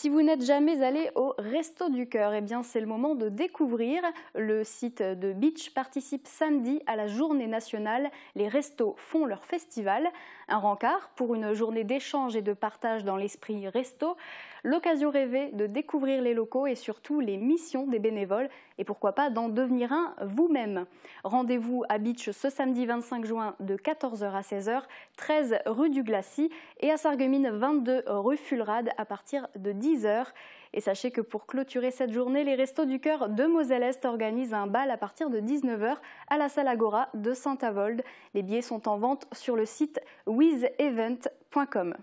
Si vous n'êtes jamais allé au Resto du Cœur, eh bien c'est le moment de découvrir. Le site de Beach participe samedi à la journée nationale. Les restos font leur festival. Un rencard pour une journée d'échange et de partage dans l'esprit resto. L'occasion rêvée de découvrir les locaux et surtout les missions des bénévoles et pourquoi pas d'en devenir un vous-même. Rendez-vous à Beach ce samedi 25 juin de 14h à 16h, 13 rue du Glacis et à Sarguemines 22 rue Fulrad à partir de 10 et sachez que pour clôturer cette journée, les Restos du Cœur de Moselle-Est organisent un bal à partir de 19h à la salle Agora de Saint-Avold. Les billets sont en vente sur le site wizevent.com.